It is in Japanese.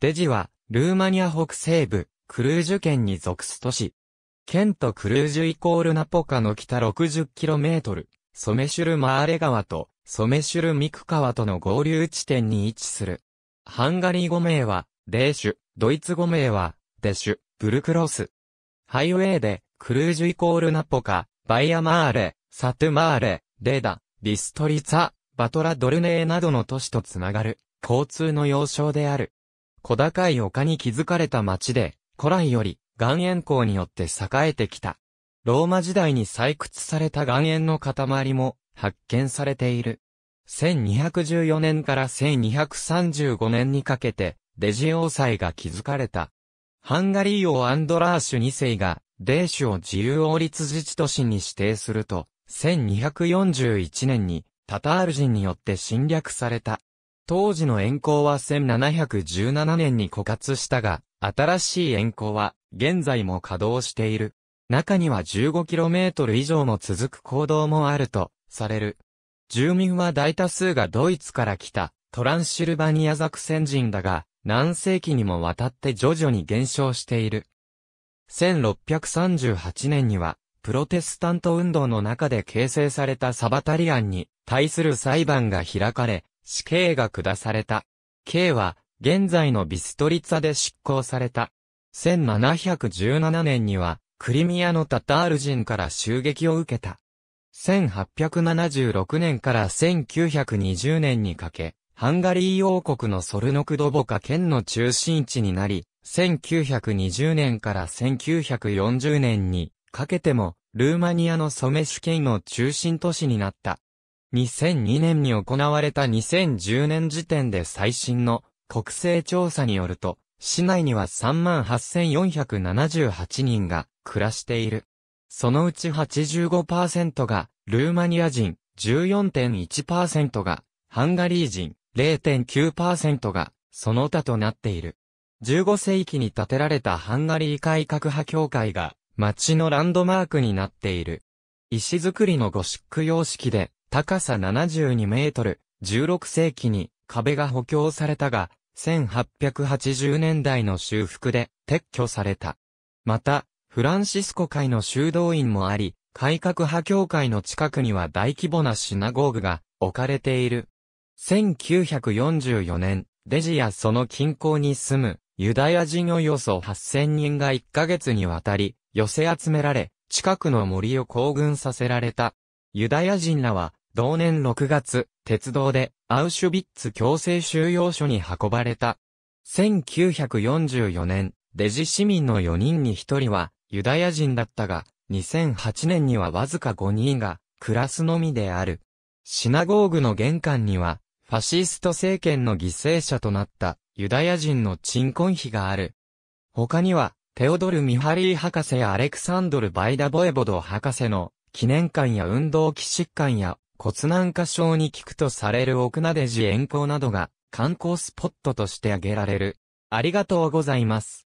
デジは、ルーマニア北西部、クルージュ県に属す都市。県とクルージュイコールナポカの北 60km、ソメシュルマーレ川とソメシュルミク川との合流地点に位置する。ハンガリー語名は、デーシュ、ドイツ語名は、デシュ、ブルクロス。ハイウェイで、クルージュイコールナポカ、バイアマーレ、サトゥマーレ、レダ、ビストリツァ、バトラドルネーなどの都市とつながる、交通の要衝である。小高い丘に築かれた町で、古来より岩塩鉱によって栄えてきた。ローマ時代に採掘された岩塩の塊も発見されている。1214年から1235年にかけて、デジオ塞が築かれた。ハンガリー王アンドラーシュ2世が、デーシュを自由王立自治都市に指定すると、1241年に、タタール人によって侵略された。当時の沿行は1717年に枯渇したが、新しい沿行は現在も稼働している。中には 15km 以上も続く行動もあるとされる。住民は大多数がドイツから来たトランシルバニアザクセン人だが、何世紀にもわたって徐々に減少している。1638年には、プロテスタント運動の中で形成されたサバタリアンに対する裁判が開かれ、死刑が下された。刑は、現在のビストリツァで執行された。1717年には、クリミアのタタール人から襲撃を受けた。1876年から1920年にかけ、ハンガリー王国のソルノクドボカ県の中心地になり、1920年から1940年にかけても、ルーマニアのソメシ県の中心都市になった。2002年に行われた2010年時点で最新の国勢調査によると、市内には38,478人が暮らしている。そのうち85%がルーマニア人、14.1%がハンガリー人、0.9%がその他となっている。15世紀に建てられたハンガリー改革派協会が街のランドマークになっている。石造りのゴシック様式で高さ72メートル、16世紀に壁が補強されたが、1880年代の修復で撤去された。また、フランシスコ会の修道院もあり、改革派教会の近くには大規模なシナゴーグが置かれている。1944年、デジやその近郊に住むユダヤ人およそ8000人が1ヶ月にわたり寄せ集められ、近くの森を行軍させられた。ユダヤ人らは同年6月、鉄道でアウシュビッツ強制収容所に運ばれた。1944年、デジ市民の4人に1人はユダヤ人だったが、2008年にはわずか5人がクラスのみである。シナゴーグの玄関には、ファシスト政権の犠牲者となったユダヤ人の鎮魂碑がある。他には、テオドル・ミハリー博士やアレクサンドル・バイダ・ボエボド博士の記念館や運動機疾患や骨軟化症に効くとされる奥なで寺遠行などが観光スポットとして挙げられる。ありがとうございます。